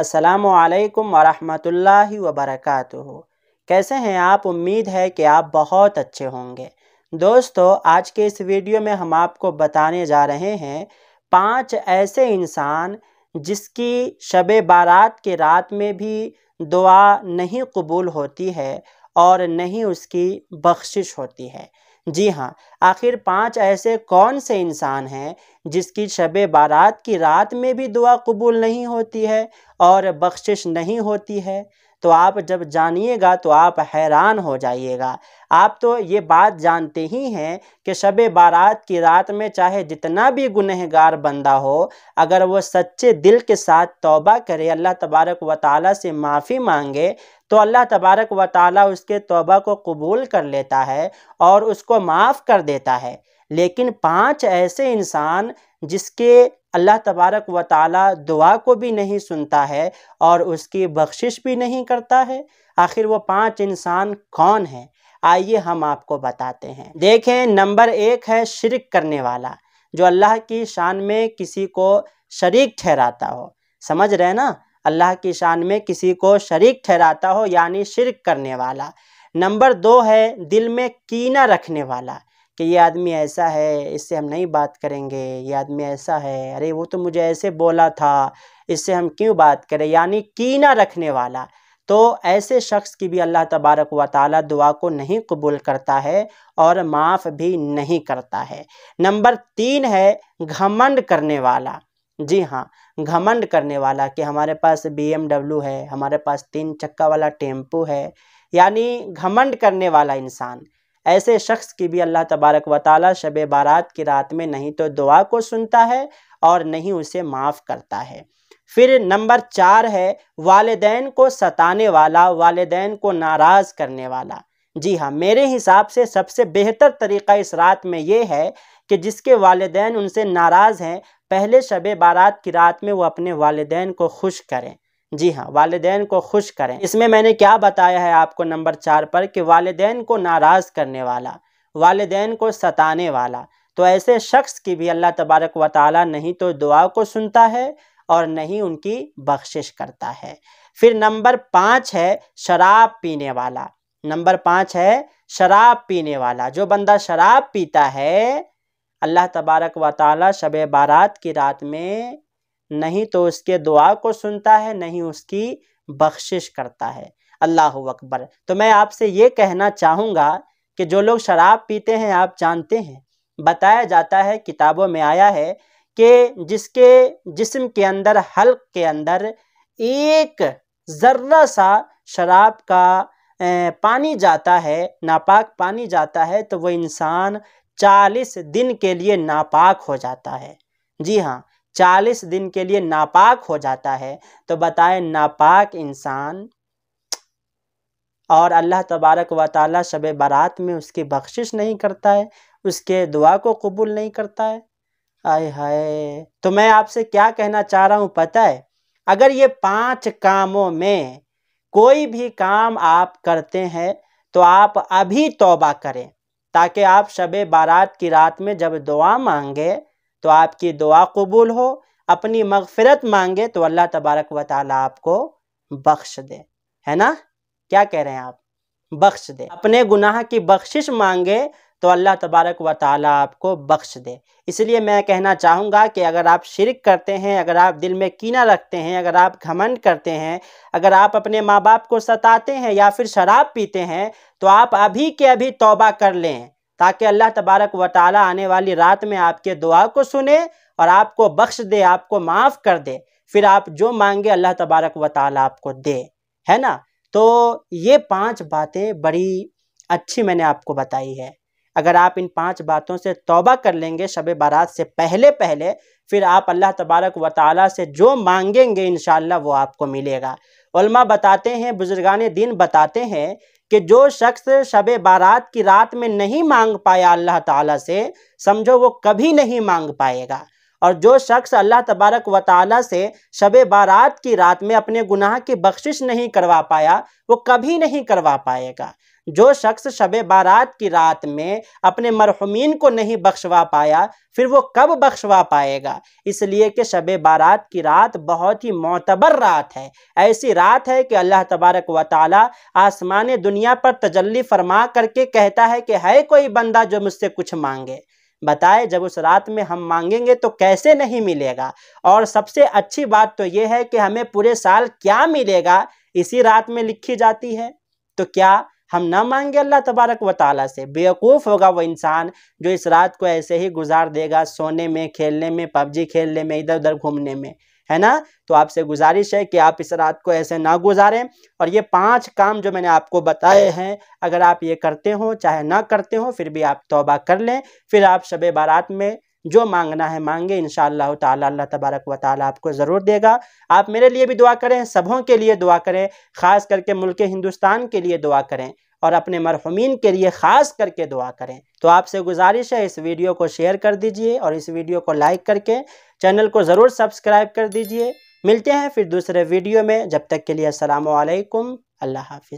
السلام علیکم ورحمۃ اللہ وبرکاتہ کیسے ہیں آپ امید ہے کہ آپ بہت اچھے ہوں گے دوستو آج کے اس ویڈیو میں ہم آپ کو بتانے جا رہے ہیں پانچ ایسے انسان جس کی شب بارات کے رات میں بھی دعا نہیں قبول ہوتی ہے اور نہیں اس کی بخشش ہوتی ہے جی ہاں آخر پانچ ایسے کون سے انسان ہیں جس کی شب بارات کی رات میں بھی دعا قبول نہیں ہوتی ہے اور بخشش نہیں ہوتی ہے تو آپ جب جانیے گا تو آپ حیران ہو جائیے گا آپ تو یہ بات جانتے ہی ہیں کہ شب بارات کی رات میں چاہے جتنا بھی گنہگار بندہ ہو اگر وہ سچے دل کے ساتھ توبہ کرے اللہ تبارک و تعالیٰ سے معافی مانگے تو اللہ تبارک و تعالیٰ اس کے توبہ کو قبول کر لیتا ہے اور اس کو معاف کر دیتا ہے لیکن پانچ ایسے انسان جس کے اللہ تبارک و تعالی دعا کو بھی نہیں سنتا ہے اور اس کی بخشش بھی نہیں کرتا ہے آخر وہ پانچ انسان کون ہیں آئیے ہم آپ کو بتاتے ہیں دیکھیں نمبر ایک ہے شرک کرنے والا جو اللہ کی شان میں کسی کو شریک ٹھہراتا ہو سمجھ رہے نا اللہ کی شان میں کسی کو شریک ٹھہراتا ہو یعنی شرک کرنے والا نمبر دو ہے دل میں کینہ رکھنے والا کہ یہ آدمی ایسا ہے اس سے ہم نہیں بات کریں گے یہ آدمی ایسا ہے ارے وہ تو مجھے ایسے بولا تھا اس سے ہم کیوں بات کریں یعنی کینہ رکھنے والا تو ایسے شخص کی بھی اللہ تبارک و تعالی دعا کو نہیں قبول کرتا ہے اور معاف بھی نہیں کرتا ہے نمبر تین ہے گھمنڈ کرنے والا جی ہاں گھمنڈ کرنے والا کہ ہمارے پاس بی ایم ڈبلو ہے ہمارے پاس تین چکا والا ٹیمپو ہے یعنی گھمنڈ کرنے والا انسان ایسے شخص کی بھی اللہ تبارک و تعالی شب بارات کی رات میں نہیں تو دعا کو سنتا ہے اور نہیں اسے معاف کرتا ہے پھر نمبر چار ہے والدین کو ستانے والا والدین کو ناراض کرنے والا جی ہاں میرے حساب سے سب سے بہتر طریقہ اس رات میں یہ ہے کہ جس کے والدین ان سے ناراض ہیں پہلے شب بارات کی رات میں وہ اپنے والدین کو خوش کریں جی ہاں والدین کو خوش کریں اس میں میں نے کیا بتایا ہے آپ کو نمبر چار پر کہ والدین کو ناراض کرنے والا والدین کو ستانے والا تو ایسے شخص کی بھی اللہ تبارک و تعالی نہیں تو دعا کو سنتا ہے اور نہیں ان کی بخشش کرتا ہے پھر نمبر پانچ ہے شراب پینے والا نمبر پانچ ہے شراب پینے والا جو بندہ شراب پیتا ہے اللہ تبارک و تعالی شب بارات کی رات میں نہیں تو اس کے دعا کو سنتا ہے نہیں اس کی بخشش کرتا ہے اللہ اکبر تو میں آپ سے یہ کہنا چاہوں گا کہ جو لوگ شراب پیتے ہیں آپ جانتے ہیں بتایا جاتا ہے کتابوں میں آیا ہے کہ جس کے جسم کے اندر حلق کے اندر ایک ذرہ سا شراب کا پانی جاتا ہے ناپاک پانی جاتا ہے تو وہ انسان چالیس دن کے لیے ناپاک ہو جاتا ہے جی ہاں چالیس دن کے لیے ناپاک ہو جاتا ہے تو بتائیں ناپاک انسان اور اللہ تبارک و تعالی شب برات میں اس کی بخشش نہیں کرتا ہے اس کے دعا کو قبول نہیں کرتا ہے آئے ہائے تو میں آپ سے کیا کہنا چاہ رہا ہوں پتہ ہے اگر یہ پانچ کاموں میں کوئی بھی کام آپ کرتے ہیں تو آپ ابھی توبہ کریں تاکہ آپ شب بارات کی رات میں جب دعا مانگے تو آپ کی دعا قبول ہو اپنی مغفرت مانگے تو اللہ تبارک و تعالیٰ آپ کو بخش دے ہے نا کیا کہہ رہے ہیں آپ بخش دے اپنے گناہ کی بخشش مانگے تو اللہ تبارک و تعالیٰ آپ کو بخش دے اس لیے میں کہنا چاہوں گا کہ اگر آپ شرک کرتے ہیں اگر آپ دل میں کینہ رکھتے ہیں اگر آپ گھمنڈ کرتے ہیں اگر آپ اپنے ماں باپ کو ستاتے ہیں یا پھر شراب پیتے ہیں تو آپ ابھی کے ابھی توبہ کر لیں تاکہ اللہ تبارک و تعالی آنے والی رات میں آپ کے دعا کو سنے اور آپ کو بخش دے آپ کو معاف کر دے پھر آپ جو مانگے اللہ تبارک و تعالی آپ کو دے ہے نا تو یہ پانچ باتیں بڑی اچھی میں نے آپ کو بتائی ہے اگر آپ ان پانچ باتوں سے توبہ کر لیں گے شب بارات سے پہلے پہلے پھر آپ اللہ تبارک و تعالی سے جو مانگیں گے انشاءاللہ وہ آپ کو ملے گا علماء بتاتے ہیں بزرگان دین بتاتے ہیں کہ جو شخص شب بارات کی رات میں نہیں مانگ پایا اللہ تعالیٰ سے سمجھو وہ کبھی نہیں مانگ پائے گا اور جو شخص اللہ تبارک و تعالیٰ سے شب بارات کی رات میں اپنے گناہ کی بخشش نہیں کروا پایا وہ کبھی نہیں کروا پائے گا جو شخص شب بارات کی رات میں اپنے مرحومین کو نہیں بخشوا پایا پھر وہ کب بخشوا پائے گا اس لیے کہ شب بارات کی رات بہت ہی معتبر رات ہے ایسی رات ہے کہ اللہ تبارک و تعالی آسمان دنیا پر تجلی فرما کر کے کہتا ہے کہ ہے کوئی بندہ جو مجھ سے کچھ مانگے بتائے جب اس رات میں ہم مانگیں گے تو کیسے نہیں ملے گا اور سب سے اچھی بات تو یہ ہے کہ ہمیں پورے سال کیا ملے گا اسی رات میں لکھی جاتی ہے تو کیا ہم نہ مانگے اللہ تبارک و تعالیٰ سے بیوقوف ہوگا وہ انسان جو اس رات کو ایسے ہی گزار دے گا سونے میں کھیلنے میں پب جی کھیلنے میں ادھر ادھر گھومنے میں ہے نا تو آپ سے گزارش ہے کہ آپ اس رات کو ایسے نہ گزاریں اور یہ پانچ کام جو میں نے آپ کو بتائے ہیں اگر آپ یہ کرتے ہوں چاہے نہ کرتے ہوں پھر بھی آپ توبہ کر لیں پھر آپ شب بارات میں جو مانگنا ہے مانگے انشاءاللہ تعالی اللہ تعالیٰ اللہ تبارک و تعالیٰ آپ کو ضرور دے گا آپ میرے لیے بھی دعا کریں سبوں کے لیے دعا کریں خاص کر کے ملک ہندوستان کے لیے دعا کریں اور اپنے مرحومین کے لیے خاص کر کے دعا کریں تو آپ سے گزارش ہے اس ویڈیو کو شیئر کر دیجئے اور اس ویڈیو کو لائک کر کے چینل کو ضرور سبسکرائب کر دیجئے ملتے ہیں پھر دوسرے ویڈیو میں جب تک کے لیے السلام علیکم اللہ حافظ